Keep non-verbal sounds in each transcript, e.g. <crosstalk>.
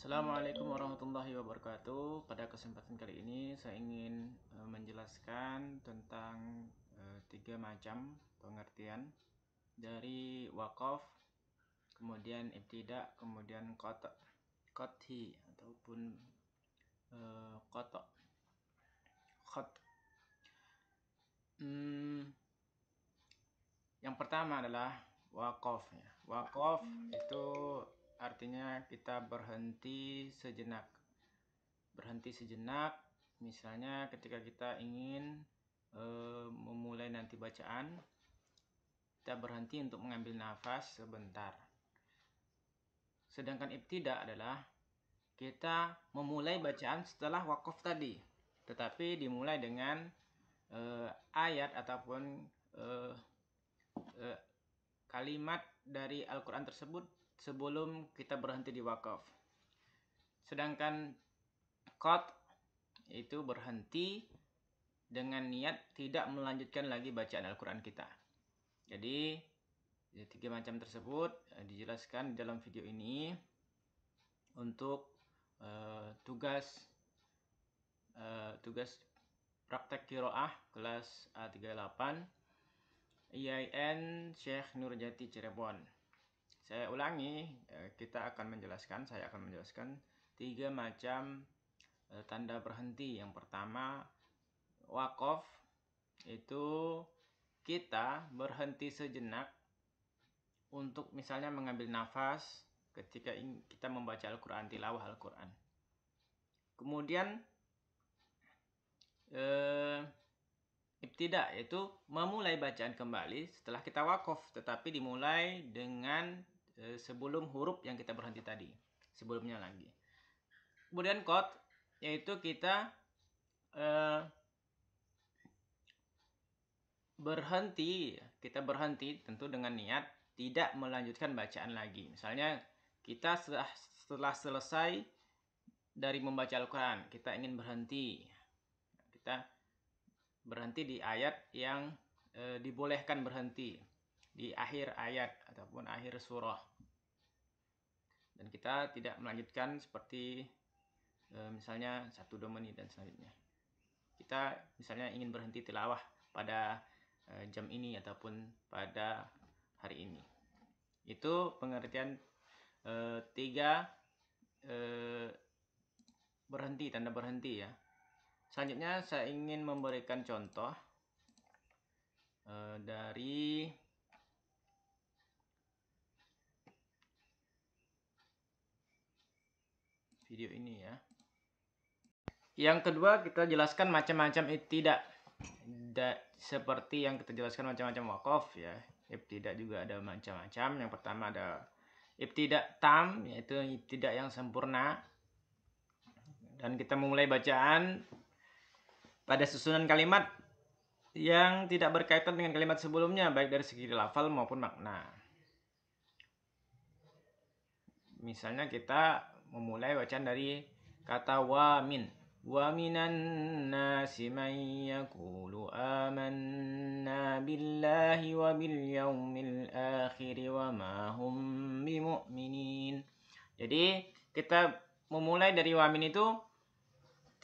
Assalamualaikum warahmatullahi wabarakatuh. Pada kesempatan kali ini saya ingin eh, menjelaskan tentang eh, tiga macam pengertian dari wakaf, kemudian ibtidak, kemudian kotak, koti ataupun kotak, eh, kot. Hmm, yang pertama adalah wakaf. Ya. Wakaf itu artinya kita berhenti sejenak. Berhenti sejenak, misalnya ketika kita ingin e, memulai nanti bacaan, kita berhenti untuk mengambil nafas sebentar. Sedangkan ibtidak adalah kita memulai bacaan setelah wakaf tadi, tetapi dimulai dengan e, ayat ataupun e, e, kalimat dari Al-Quran tersebut sebelum kita berhenti di wakaf. Sedangkan kot itu berhenti dengan niat tidak melanjutkan lagi bacaan Al-Quran kita. Jadi, ya, tiga macam tersebut eh, dijelaskan dalam video ini untuk uh, tugas uh, tugas praktek kiroah kelas A38 IAIN Syekh Nurjati Cirebon. Saya ulangi, eh, kita akan menjelaskan, saya akan menjelaskan tiga macam eh, tanda berhenti. Yang pertama, wakaf itu kita berhenti sejenak untuk misalnya mengambil nafas ketika kita membaca Al-Quran, tilawah Al-Quran. Kemudian, eh, tidak, yaitu memulai bacaan kembali setelah kita wakaf tetapi dimulai dengan Eh, sebelum huruf yang kita berhenti tadi sebelumnya lagi kemudian kot yaitu kita eh, berhenti kita berhenti tentu dengan niat tidak melanjutkan bacaan lagi misalnya kita setelah, setelah selesai dari membaca Al-Quran kita ingin berhenti kita berhenti di ayat yang e, dibolehkan berhenti di akhir ayat ataupun akhir surah dan kita tidak melanjutkan seperti e, misalnya satu domeni dan selanjutnya kita misalnya ingin berhenti tilawah pada e, jam ini ataupun pada hari ini itu pengertian e, tiga e, berhenti tanda berhenti ya selanjutnya saya ingin memberikan contoh e, dari video ini ya. Yang kedua kita jelaskan macam-macam tidak tidak seperti yang kita jelaskan macam-macam wakaf ya. Ibtidak juga ada macam-macam. Yang pertama ada ibtidak tam yaitu ibtidak yang sempurna. Dan kita memulai bacaan pada susunan kalimat yang tidak berkaitan dengan kalimat sebelumnya baik dari segi lafal maupun makna. Misalnya kita memulai bacaan dari kata wamin. Waminan nasi man yakulu amanna billahi wa bil yaumil akhir wa ma Jadi kita memulai dari wamin itu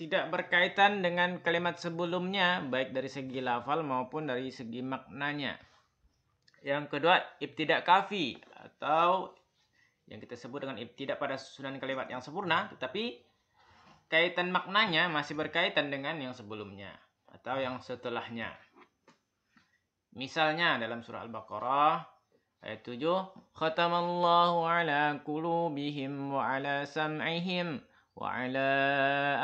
tidak berkaitan dengan kalimat sebelumnya baik dari segi lafal maupun dari segi maknanya. Yang kedua ibtidak kafi atau yang kita sebut dengan tidak pada susunan kalimat yang sempurna, tetapi kaitan maknanya masih berkaitan dengan yang sebelumnya atau yang setelahnya. Misalnya dalam surah Al-Baqarah ayat 7, "Khatamallahu ala qulubihim wa ala sam'ihim wa ala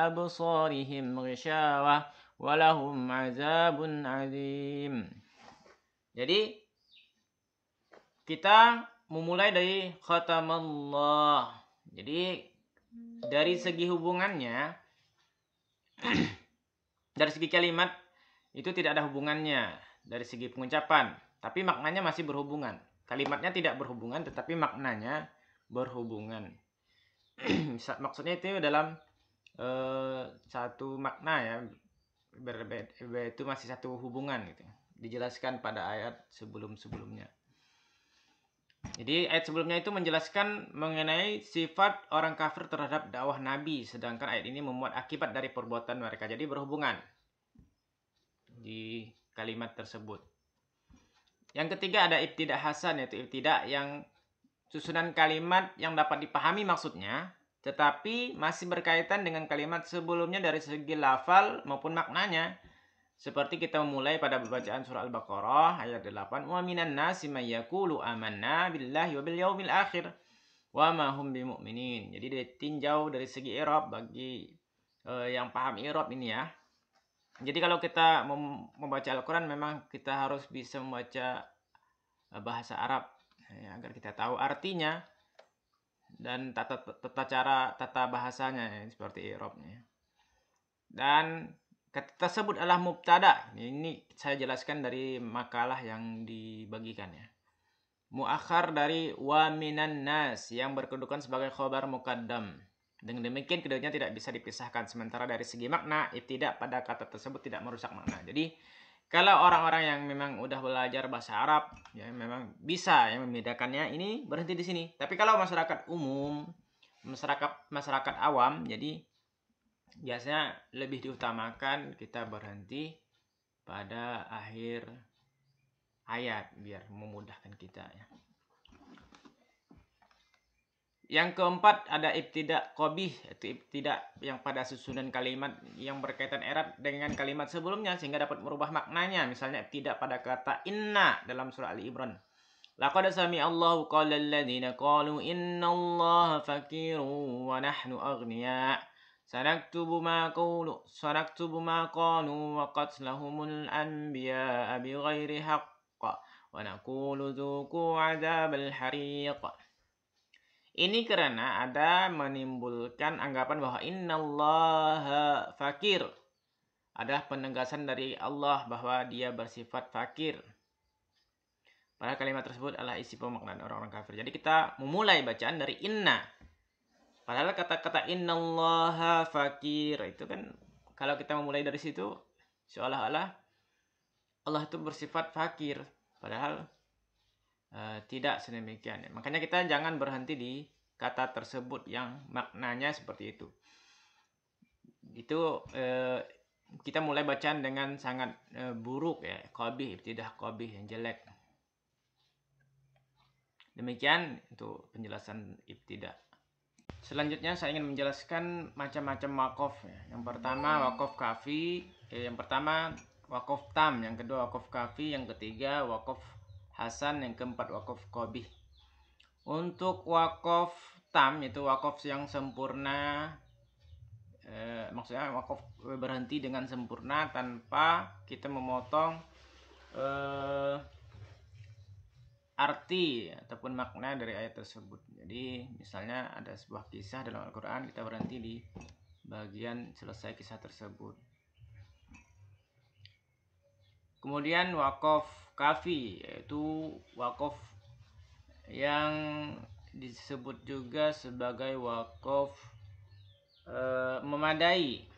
absarihim ghishawah wa lahum azabun azim." Jadi kita memulai dari khatamallah. Jadi dari segi hubungannya <clears throat> dari segi kalimat itu tidak ada hubungannya dari segi pengucapan, tapi maknanya masih berhubungan. Kalimatnya tidak berhubungan tetapi maknanya berhubungan. <clears throat> Maksudnya itu dalam uh, satu makna ya berbeda itu masih satu hubungan gitu. Dijelaskan pada ayat sebelum-sebelumnya. Jadi ayat sebelumnya itu menjelaskan mengenai sifat orang kafir terhadap dakwah Nabi, sedangkan ayat ini memuat akibat dari perbuatan mereka. Jadi berhubungan di kalimat tersebut. Yang ketiga ada ibtidak hasan yaitu ibtidak yang susunan kalimat yang dapat dipahami maksudnya tetapi masih berkaitan dengan kalimat sebelumnya dari segi lafal maupun maknanya. Seperti kita memulai pada pembacaan surah Al-Baqarah ayat 8, "Wa minan nasi may yaqulu amanna billahi wa bil yaumil akhir wa ma hum bimumin." Jadi tinjau dari segi i'rab bagi uh, yang paham i'rab ini ya. Jadi kalau kita membaca Al-Qur'an memang kita harus bisa membaca eh, bahasa Arab ya, agar kita tahu artinya dan tata, tata cara tata bahasanya ya, seperti i'rabnya. Dan Kata tersebut adalah mubtada. Ini saya jelaskan dari makalah yang dibagikan ya. Muakhar dari waminan nas yang berkedudukan sebagai khobar mukaddam. Dengan demikian keduanya tidak bisa dipisahkan. Sementara dari segi makna, tidak pada kata tersebut tidak merusak makna. Jadi kalau orang-orang yang memang udah belajar bahasa Arab, ya memang bisa yang membedakannya. Ini berhenti di sini. Tapi kalau masyarakat umum, masyarakat masyarakat awam, jadi biasanya lebih diutamakan kita berhenti pada akhir ayat biar memudahkan kita ya. Yang keempat ada ibtidak kobi, itu ibtidak yang pada susunan kalimat yang berkaitan erat dengan kalimat sebelumnya sehingga dapat merubah maknanya. Misalnya tidak pada kata inna dalam surah Ali Imran. Laqad sami Allahu qala alladziina qalu inna Allah fakirun wa nahnu aghniya' سنكتب ما قولوا سنكتب ما قالوا وقتلهم الأنبياء بغير حق ونقول ذوقوا عذاب الحريق Ini karena ada menimbulkan anggapan bahwa Inna Allah fakir. Ada penegasan dari Allah bahwa dia bersifat fakir. Pada kalimat tersebut adalah isi pemaknaan orang-orang kafir. Jadi kita memulai bacaan dari inna. Padahal kata-kata innallaha fakir itu kan kalau kita memulai dari situ seolah-olah Allah itu bersifat fakir padahal uh, tidak sedemikian. Makanya kita jangan berhenti di kata tersebut yang maknanya seperti itu. Itu uh, kita mulai bacaan dengan sangat e, buruk ya qabih tidak qabih yang jelek demikian untuk penjelasan ibtidah Selanjutnya saya ingin menjelaskan macam-macam wakaf. Ya. Yang pertama wakaf kafi, eh, yang pertama wakaf tam, yang kedua wakaf kafi, yang ketiga wakaf hasan, yang keempat wakaf kobi Untuk wakaf tam itu wakaf yang sempurna, eh, maksudnya wakaf berhenti dengan sempurna tanpa kita memotong eh, arti ataupun makna dari ayat tersebut. Jadi misalnya ada sebuah kisah dalam Al-Quran, kita berhenti di bagian selesai kisah tersebut. Kemudian wakaf kafi, yaitu wakaf yang disebut juga sebagai wakaf e, memadai.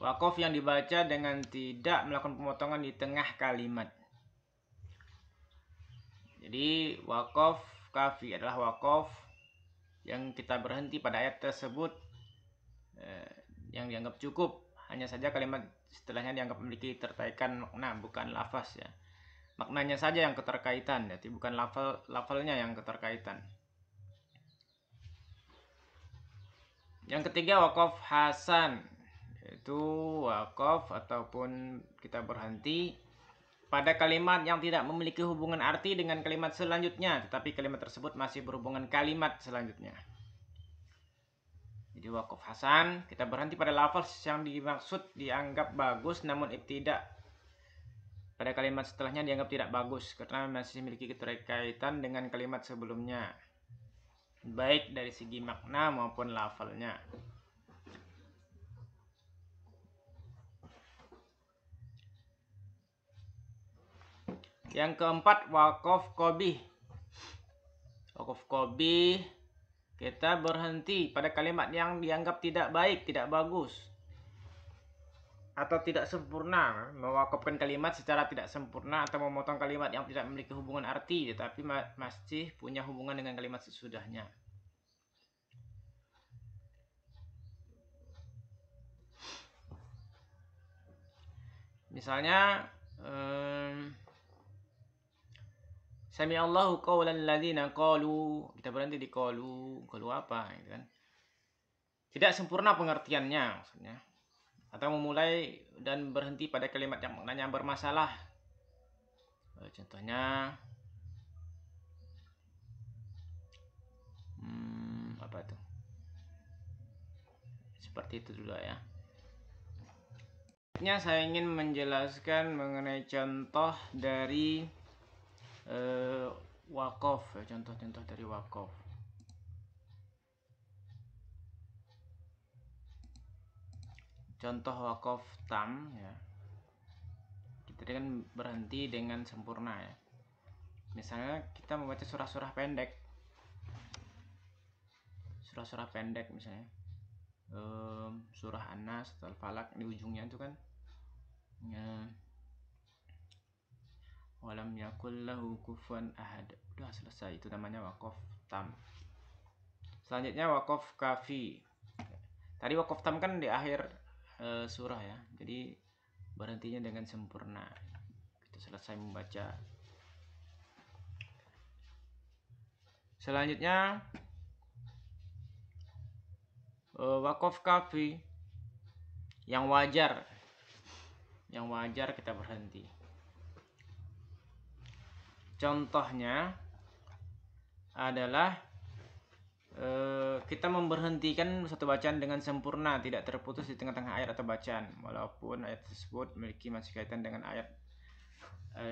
Wakaf yang dibaca dengan tidak melakukan pemotongan di tengah kalimat. Jadi wakaf kafi adalah wakaf yang kita berhenti pada ayat tersebut eh, yang dianggap cukup. Hanya saja kalimat setelahnya dianggap memiliki terkaitan makna bukan lafaz ya. Maknanya saja yang keterkaitan, jadi bukan lafal lafalnya yang keterkaitan. Yang ketiga wakaf hasan itu wakaf ataupun kita berhenti pada kalimat yang tidak memiliki hubungan arti dengan kalimat selanjutnya, tetapi kalimat tersebut masih berhubungan kalimat selanjutnya. Jadi wakaf hasan, kita berhenti pada lafaz yang dimaksud dianggap bagus namun tidak pada kalimat setelahnya dianggap tidak bagus karena masih memiliki keterkaitan dengan kalimat sebelumnya. Baik dari segi makna maupun lafalnya. Yang keempat wakof kobi. wakof kobi kita berhenti pada kalimat yang dianggap tidak baik, tidak bagus atau tidak sempurna mewakafkan kalimat secara tidak sempurna atau memotong kalimat yang tidak memiliki hubungan arti tetapi masih punya hubungan dengan kalimat sesudahnya misalnya Sami Allahu qawlan ladzina qalu. Kita berhenti di qalu. Qalu apa gitu kan? Tidak sempurna pengertiannya maksudnya. Atau memulai dan berhenti pada kalimat yang maknanya bermasalah. Eh, contohnya hmm, apa tuh? Seperti itu dulu ya. saya ingin menjelaskan mengenai contoh dari Eh, wakof wakaf ya, contoh-contoh dari wakaf contoh wakaf tam ya kita kan berhenti dengan sempurna ya misalnya kita membaca surah-surah pendek surah-surah pendek misalnya um, surah Anas, atau Falak di ujungnya itu kan ya, walam lahu kufuan ahad udah selesai itu namanya wakof tam selanjutnya wakof kafi tadi wakof tam kan di akhir e, surah ya jadi berhentinya dengan sempurna kita selesai membaca selanjutnya e, eh, wakof kafi yang wajar yang wajar kita berhenti Contohnya adalah eh, kita memberhentikan satu bacaan dengan sempurna, tidak terputus di tengah-tengah ayat atau bacaan, walaupun ayat tersebut memiliki masih kaitan dengan ayat e,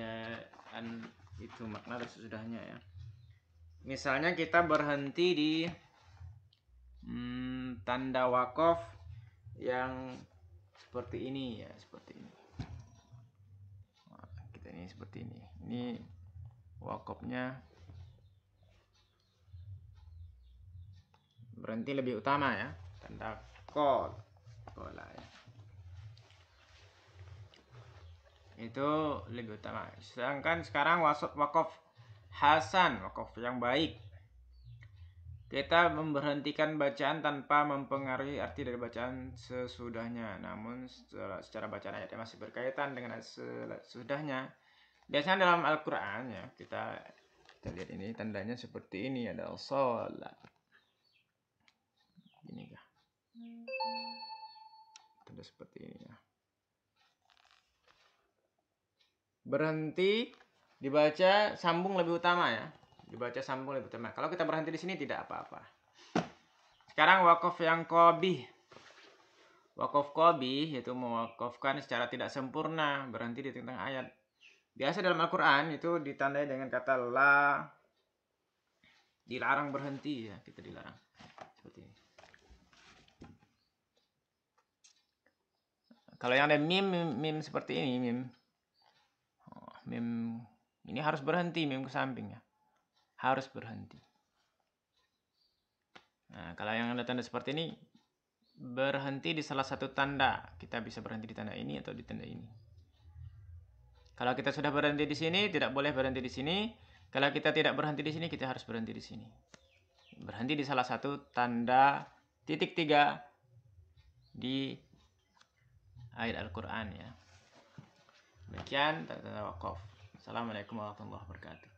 itu makna sesudahnya ya. Misalnya kita berhenti di hmm, tanda wakaf yang seperti ini ya, seperti ini. Nah, kita ini seperti ini. Ini wakopnya berhenti lebih utama ya tanda kol bola ya itu lebih utama sedangkan sekarang wasop hasan wakop yang baik kita memberhentikan bacaan tanpa mempengaruhi arti dari bacaan sesudahnya namun secara, secara bacaan ayatnya masih berkaitan dengan sesudahnya biasanya dalam Al-Quran ya kita kita lihat ini tandanya seperti ini ada sholat ini kah tanda seperti ini ya berhenti dibaca sambung lebih utama ya dibaca sambung lebih utama kalau kita berhenti di sini tidak apa-apa sekarang wakaf yang kobi wakaf kobi yaitu mewakafkan secara tidak sempurna berhenti di tengah ayat Biasa dalam Al-Quran itu ditandai dengan kata la dilarang berhenti ya kita dilarang seperti ini. Kalau yang ada mim mim, mim seperti ini mim oh, mim ini harus berhenti mim ke samping ya harus berhenti. Nah, kalau yang ada tanda seperti ini berhenti di salah satu tanda kita bisa berhenti di tanda ini atau di tanda ini. Kalau kita sudah berhenti di sini, tidak boleh berhenti di sini. Kalau kita tidak berhenti di sini, kita harus berhenti di sini. Berhenti di salah satu tanda titik tiga di ayat Al-Quran ya. Demikian tanda wakaf. Assalamualaikum warahmatullahi wabarakatuh.